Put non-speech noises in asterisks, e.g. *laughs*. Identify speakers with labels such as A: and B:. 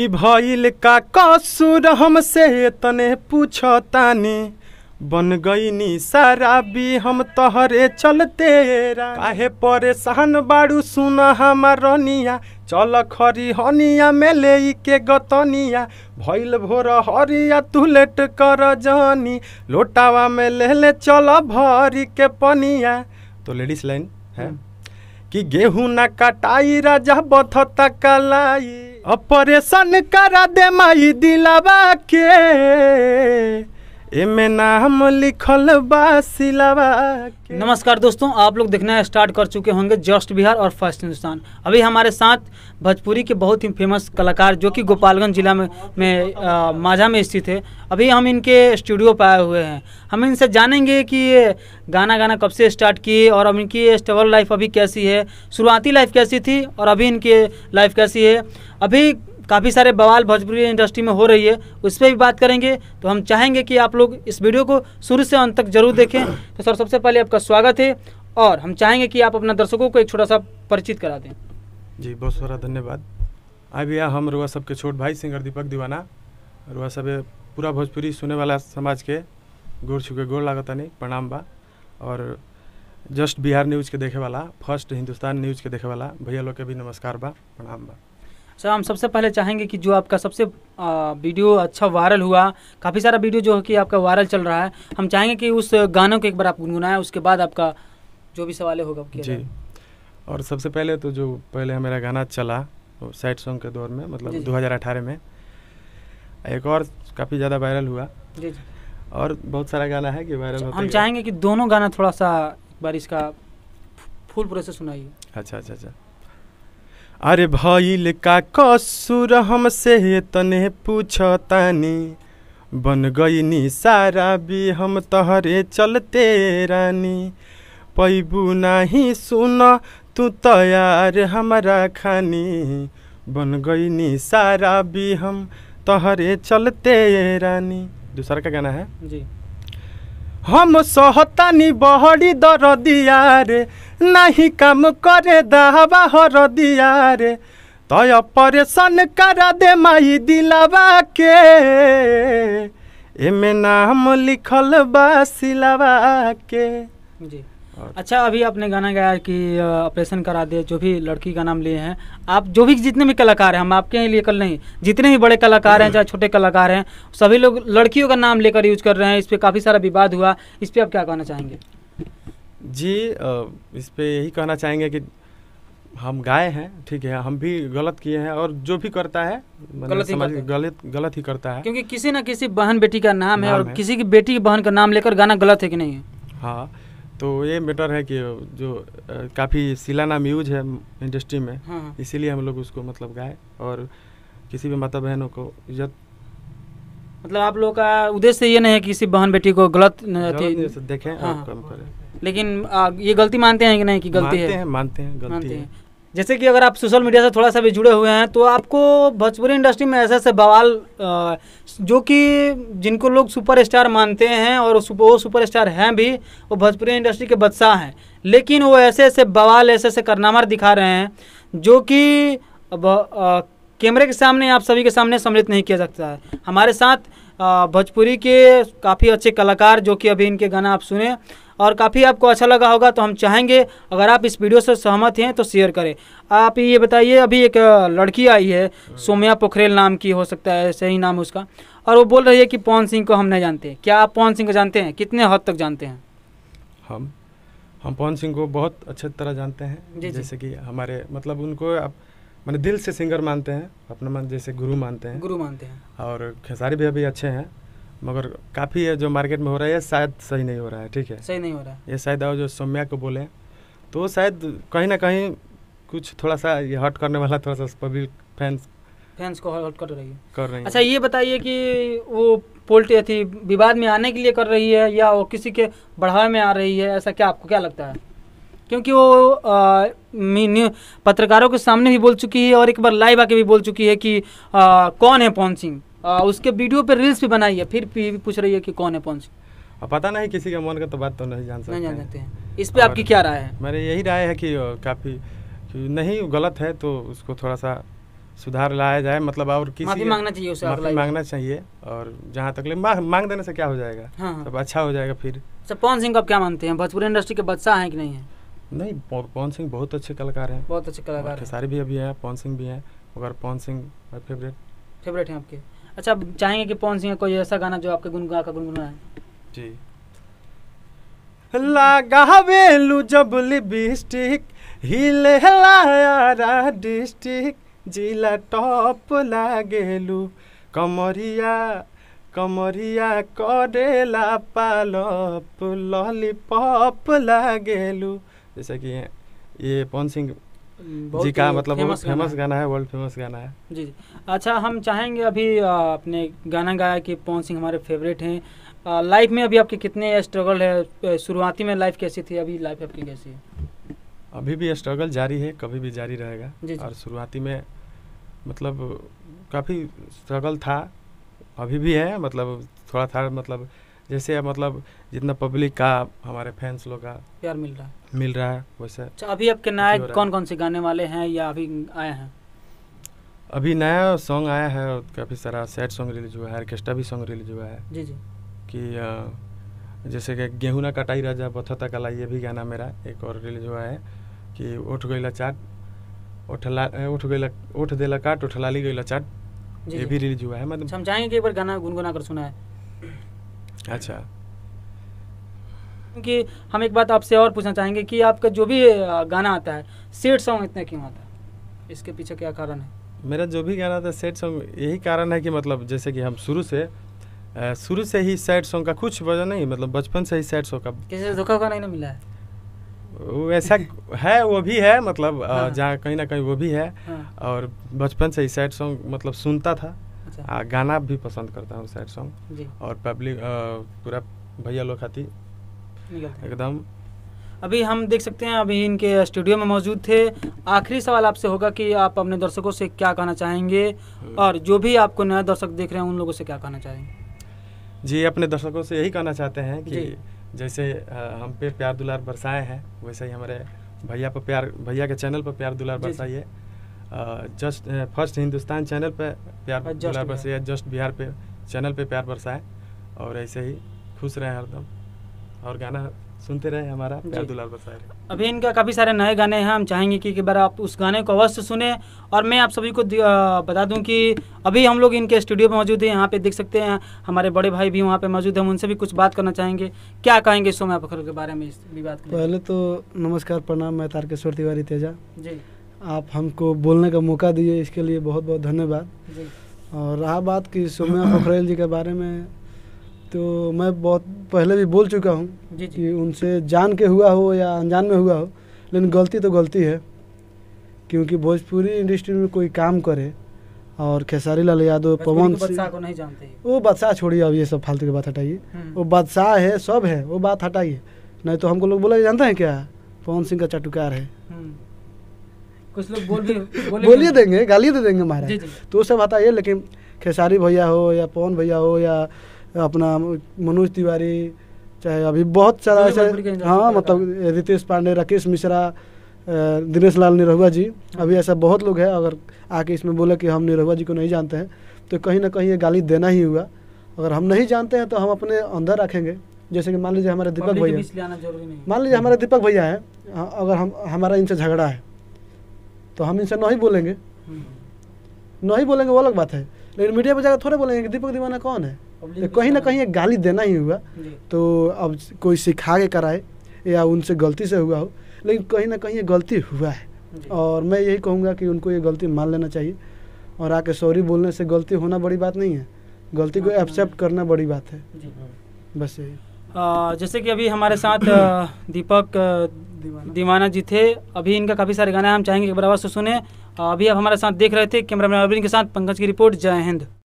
A: कि भइल का कसूर हमसे तने पूछ बन गई शराबी हम तहरे चलते काहे परेशान बाड़ू सुन हमार चल खरी हनिया में के गतनिया भइल भोर हरिया तू लेट कर जानी लोटावा में ले ले चल भरी के पनिया तो लेडीज लाइन है हम्म। कि गेहूं ना कटाई राजा बथता कलाई ऑपरेशन करा दे माई दिलावा के
B: नमस्कार दोस्तों आप लोग देखना स्टार्ट कर चुके होंगे जस्ट बिहार और फर्स्ट हिंदुस्तान अभी हमारे साथ भोजपुरी के बहुत ही फेमस कलाकार जो कि गोपालगंज जिला में में आ, माझा में स्थित है अभी हम इनके स्टूडियो पर आए हुए हैं हम इनसे जानेंगे कि ये गाना गाना कब से स्टार्ट किए और अब इनकी स्ट्रगल लाइफ अभी कैसी है शुरुआती लाइफ कैसी थी और अभी इनकी लाइफ कैसी है अभी काफ़ी सारे बवाल भोजपुरी इंडस्ट्री में हो रही है उस पर भी बात करेंगे तो हम चाहेंगे कि आप लोग इस वीडियो को शुरू से अंत तक जरूर देखें तो सर सबसे पहले आपका स्वागत है और हम चाहेंगे कि आप अपना
A: दर्शकों को एक छोटा सा परिचित करा दें जी बहुत सारा धन्यवाद आई भैया हम रुआ सबके छोट भाई सिंगर दीपक दीवाना रुआ सब पूरा भोजपुरी सुने वाला समाज के गोर छुके गोर नहीं प्रणाम बा और जस्ट बिहार न्यूज़ के देखे वाला फर्स्ट हिंदुस्तान न्यूज़ के देखे वाला भैया लोग के भी नमस्कार बा प्रणाम बा
B: सर हम सबसे पहले चाहेंगे कि जो आपका सबसे वीडियो अच्छा वायरल हुआ काफ़ी सारा वीडियो जो है कि आपका वायरल चल रहा है हम चाहेंगे कि उस गानों को एक बार आप गुनगुनाएं उसके बाद आपका जो भी सवाल होगा जी
A: और सबसे पहले तो जो पहले मेरा गाना चला सैड सॉन्ग के दौर में मतलब दो में एक और काफ़ी ज़्यादा वायरल हुआ जी जी और बहुत सारा गाना है कि वायरल अच्छा, हम चाहेंगे
B: कि दोनों गाना थोड़ा सा एक बार इसका फुल प्रोसेस सुनाइए
A: अच्छा अच्छा अच्छा अरे भइल का कसुर हमसे तने पूछ तानी बन गईनी सारा भी हम तहरे चलते रानी पैबू नाही सुन तू तैयार हमारा खानी बन गई नी सारा भी हम तहरे चलते रानी दूसरा का गाना है जी हम सहतानी बहड़ी दर दियारे नाही काम करे दावा हर दियारे तय परेशन करा दे माई दिलावा के एमे नाम लिखल बा सिलावा के जी
B: हाँ। अच्छा अभी आपने गाना गाया कि ऑपरेशन करा दिया जो भी लड़की का नाम लिए हैं आप जो भी जितने भी कलाकार हैं हम आपके लिए कल नहीं जितने भी बड़े कलाकार हैं हाँ। चाहे छोटे कलाकार हैं सभी लोग लड़कियों का नाम लेकर यूज कर रहे हैं इस पर काफ़ी सारा विवाद हुआ इस पर आप क्या कहना चाहेंगे
A: जी इस पर यही कहना चाहेंगे कि हम गाए हैं ठीक है हम भी गलत किए हैं और जो भी करता है गलत मतलब ही करता गलत गलत ही करता है
B: क्योंकि किसी ना किसी बहन बेटी का नाम, नाम है और है। किसी की बेटी की बहन का नाम लेकर गाना गलत है कि नहीं है
A: हाँ तो ये मैटर है कि जो काफ़ी सिला नाम यूज है इंडस्ट्री में हाँ। इसीलिए हम लोग उसको मतलब गाए और किसी भी माता बहनों को इज्जत
B: मतलब आप लोग का
A: उद्देश्य ये नहीं है कि किसी बहन बेटी
B: को गलत देखें हाँ। और कम करें लेकिन आ, ये गलती मानते हैं कि नहीं कि गलती मानते है? हैं मानते हैं गलती मानते है। है। जैसे कि अगर आप सोशल मीडिया से थोड़ा सा भी जुड़े हुए हैं तो आपको भोजपुरी इंडस्ट्री में ऐसे ऐसे बवाल जो कि जिनको लोग सुपरस्टार मानते हैं और वो सुपरस्टार हैं भी वो भोजपुरी इंडस्ट्री के बदशाह हैं लेकिन वो ऐसे ऐसे बवाल ऐसे ऐसे करनामा दिखा रहे हैं जो कि कैमरे के सामने आप सभी के सामने सम्मिलित नहीं किया सकता है हमारे साथ भोजपुरी के काफ़ी अच्छे कलाकार जो कि अभी इनके गाना आप सुने और काफ़ी आपको अच्छा लगा होगा तो हम चाहेंगे अगर आप इस वीडियो से सहमत हैं तो शेयर करें आप ये बताइए अभी एक लड़की आई है सोम्या पोखरेल नाम की हो सकता है सही नाम है उसका और वो बोल रही है कि पवन सिंह को हम नहीं जानते क्या आप पवन सिंह को जानते हैं कितने हद तक जानते हैं
A: हम हम पवन सिंह को बहुत अच्छे तरह जानते हैं जी जैसे कि हमारे मतलब उनको आप मैंने दिल से सिंगर मानते हैं अपना मन जैसे गुरु मानते हैं गुरु मानते हैं और खेसारी भी अभी अच्छे हैं मगर काफ़ी है जो मार्केट में हो रहा है शायद सही नहीं हो रहा है ठीक है सही नहीं हो रहा है ये शायद और जो सौम्या को बोले तो शायद कहीं ना कहीं कुछ थोड़ा सा ये हट करने वाला थोड़ा सा पब्लिक फैंस
B: फैंस को हट कर रही है कर रही है अच्छा ये बताइए कि वो पोल्टी अथी विवाद में आने के लिए कर रही है या वो किसी के बढ़ावे में आ रही है ऐसा क्या आपको क्या लगता है क्योंकि वो आ, पत्रकारों के सामने भी बोल चुकी है और एक बार लाइव आके भी बोल चुकी है कि आ, कौन है पॉन्सिंग सिंह आ, उसके वीडियो पे रील्स भी बनाई है फिर भी पूछ रही है कि कौन है पहुँच
A: अब पता नहीं किसी के मन का तो बात तो नहीं जान सकते नहीं जान सकते
B: हैं इस पर आपकी क्या राय
A: है मेरी यही राय है कि काफ़ी नहीं गलत है तो उसको थोड़ा सा सुधार लाया जाए मतलब और किसी माफी मांगना चाहिए उसे माफी मांगना चाहिए और जहाँ तक ले मांग मांग देने से क्या हो जाएगा हाँ। सब अच्छा हो जाएगा फिर सर
B: अच्छा, पवन सिंह को आप क्या मानते हैं भोजपुरी इंडस्ट्री के बच्चा हैं कि नहीं है
A: नहीं पवन सिंह बहुत अच्छे कलाकार हैं बहुत अच्छे कलाकार खेसारी भी अभी हैं पवन सिंह भी हैं मगर पवन सिंह फेवरेट
B: फेवरेट हैं आपके अच्छा चाहेंगे कि पवन सिंह कोई ऐसा गाना जो आपके गुनगुना का गुनगुना है
A: जी लागा बेलू जब लिपस्टिक हिले लायारा डिस्टिक जिला टॉप लागेलू कमरिया कमरिया करेला पालप लॉलीपॉप लागेलू जैसे कि ये पवन सिंह जी का मतलब फेमस, फेमस गाना है वर्ल्ड फेमस गाना है जी जी अच्छा
B: हम चाहेंगे अभी अपने गाना गाया कि पवन सिंह हमारे फेवरेट हैं लाइफ में अभी आपके कितने स्ट्रगल है शुरुआती में लाइफ कैसी थी अभी लाइफ आपकी कैसी है
A: अभी भी स्ट्रगल जारी है कभी भी जारी रहेगा जी। और शुरुआती में मतलब काफ़ी स्ट्रगल था अभी भी है मतलब थोड़ा था मतलब जैसे मतलब जितना पब्लिक का हमारे फैंस लोग का प्यार मिल रहा है मिल रहा है वैसे अच्छा, अभी आपके नए कौन
B: कौन से गाने वाले हैं या अभी आए हैं
A: अभी नया सॉन्ग आया है और काफ़ी सारा सैड सॉन्ग रिलीज हुआ है ऑर्केस्ट्रा भी सॉन्ग रिलीज हुआ है जी जी कि जैसे कि गेहूँ ना कटाई राजा बथता कला ये भी गाना मेरा एक और रिलीज हुआ है कि उठ गईला चाट उठला उठ गईला उठ देला काट उठलाली गईला चाट ये भी रिलीज हुआ है
B: मतलब समझाएंगे अच्छा, कि एक बार गाना गुनगुना कर सुना है अच्छा कि हम एक बात आपसे और पूछना चाहेंगे कि आपका जो भी गाना आता है सेट सॉन्ग इतना क्यों आता है इसके पीछे क्या कारण है
A: मेरा जो भी गाना था सैड सॉन्ग यही कारण है कि मतलब जैसे कि हम शुरू से शुरू से ही सैड सॉन्ग का कुछ वजह नहीं मतलब बचपन से ही सैड सॉन्ग का
B: किसी धोखा का नहीं ना मिला है
A: ऐसा *laughs* है वो भी है मतलब हाँ। जहाँ कहीं ना कहीं वो भी है हाँ। और बचपन से ही सैड सॉन्ग मतलब सुनता था अच्छा आ, गाना भी पसंद करता हूँ सैड सॉन्ग और पब्लिक पूरा भैया लोग खाती एकदम अभी हम देख सकते हैं अभी इनके स्टूडियो
B: में मौजूद थे आखिरी सवाल आपसे होगा कि आप अपने दर्शकों से क्या कहना चाहेंगे हम्म। और जो भी आपको नया दर्शक देख रहे हैं उन लोगों से क्या कहना चाहेंगे
A: जी अपने दर्शकों से यही कहना चाहते हैं कि जैसे हम पे प्यार दुलार बरसाए हैं वैसे ही हमारे भैया पर प्यार भैया के चैनल पर प्यार दुलार बरसाइए जस्ट फर्स्ट हिंदुस्तान चैनल पे प्यार बस या जस्ट बिहार पे चैनल पे प्यार बरसाए और ऐसे ही खुश रहे हरदम और गाना सुनते रहे हमारा प्यार दुलार बरसाए अभी इनका काफ़ी सारे नए गाने
B: हैं हम चाहेंगे कि एक बार आप उस गाने को अवश्य सुने और मैं आप सभी को बता दूं कि अभी हम लोग इनके स्टूडियो में मौजूद हैं यहाँ पे देख सकते हैं हमारे बड़े भाई भी वहाँ पे मौजूद हैं उनसे भी कुछ बात करना चाहेंगे क्या कहेंगे सोमया पखर के बारे में इस भी बात
C: पहले तो नमस्कार प्रणाम मैं तारकेश्वर तिवारी तेजा जी आप हमको बोलने का मौका दिए इसके लिए बहुत बहुत धन्यवाद और रहा बात कि सोम्या पोखरेल जी के बारे में तो मैं बहुत पहले भी बोल चुका हूँ कि उनसे जान के हुआ हो या अनजान में हुआ हो लेकिन गलती तो गलती है क्योंकि भोजपुरी इंडस्ट्री में कोई काम करे और खेसारी लाल यादव पवन को नहीं जानते वो बादशाह छोड़िए अब ये सब फालतू की बात हटाइए हम्म। वो बादशाह है सब है वो बात हटाइए नहीं तो हमको लोग बोला जानते हैं क्या पवन सिंह का चटुकार है
B: हम्म। कुछ लोग बोल भी *laughs* बोलिए
C: देंगे गाली दे देंगे महाराज तो वो सब आता है लेकिन खेसारी भैया हो या पवन भैया हो या अपना मनोज तिवारी चाहे अभी बहुत सारा ऐसा हाँ मतलब रितेश पांडे राकेश मिश्रा दिनेश लाल निरहुआ जी हाँ। अभी ऐसा बहुत लोग हैं अगर आके इसमें बोले कि हम निरहुआ जी को नहीं जानते हैं तो कहीं ना कहीं ये गाली देना ही हुआ अगर हम नहीं जानते हैं तो हम अपने अंदर रखेंगे जैसे कि मान लीजिए हमारे दीपक भैया मान लीजिए हमारे दीपक भैया हैं अगर हम हमारा इनसे झगड़ा है तो हम इनसे नहीं बोलेंगे नहीं बोलेंगे वो अलग बात है लेकिन मीडिया पर जाकर थोड़े बोलेंगे कि दीपक दीवाना कौन है तो कहीं ना तो- कहीं एक गाली देना ही हुआ तो अब कोई सिखा के कराए या उनसे गलती से हुआ हो लेकिन कहीं ना कहीं ये गलती हुआ है और मैं यही कहूँगा कि उनको ये गलती मान लेना चाहिए और आके सॉरी बोलने से गलती होना बड़ी बात नहीं है गलती को हाँ, हाँ। एक्सेप्ट करना बड़ी बात है हाँ। बस यही
B: जैसे कि अभी हमारे साथ दीपक दीवाना जी थे अभी इनका काफ़ी सारे गाने हम चाहेंगे एक बार आवाज़ सुने अभी आप हमारे साथ देख रहे थे कैमरा मैन अरविंद के साथ पंकज की रिपोर्ट जय हिंद